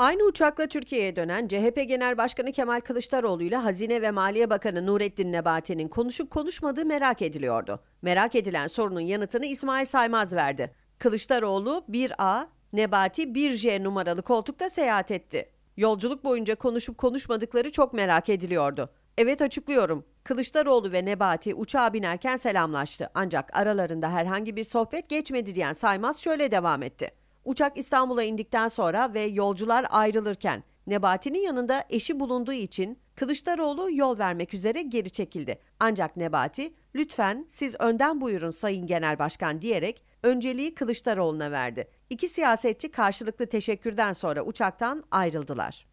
Aynı uçakla Türkiye'ye dönen CHP Genel Başkanı Kemal Kılıçdaroğlu ile Hazine ve Maliye Bakanı Nurettin Nebati'nin konuşup konuşmadığı merak ediliyordu. Merak edilen sorunun yanıtını İsmail Saymaz verdi. Kılıçdaroğlu 1A, Nebati 1J numaralı koltukta seyahat etti. Yolculuk boyunca konuşup konuşmadıkları çok merak ediliyordu. Evet açıklıyorum. Kılıçdaroğlu ve Nebati uçağa binerken selamlaştı. Ancak aralarında herhangi bir sohbet geçmedi diyen Saymaz şöyle devam etti. Uçak İstanbul'a indikten sonra ve yolcular ayrılırken Nebati'nin yanında eşi bulunduğu için Kılıçdaroğlu yol vermek üzere geri çekildi. Ancak Nebati, "Lütfen siz önden buyurun Sayın Genel Başkan." diyerek önceliği Kılıçdaroğlu'na verdi. İki siyasetçi karşılıklı teşekkürden sonra uçaktan ayrıldılar.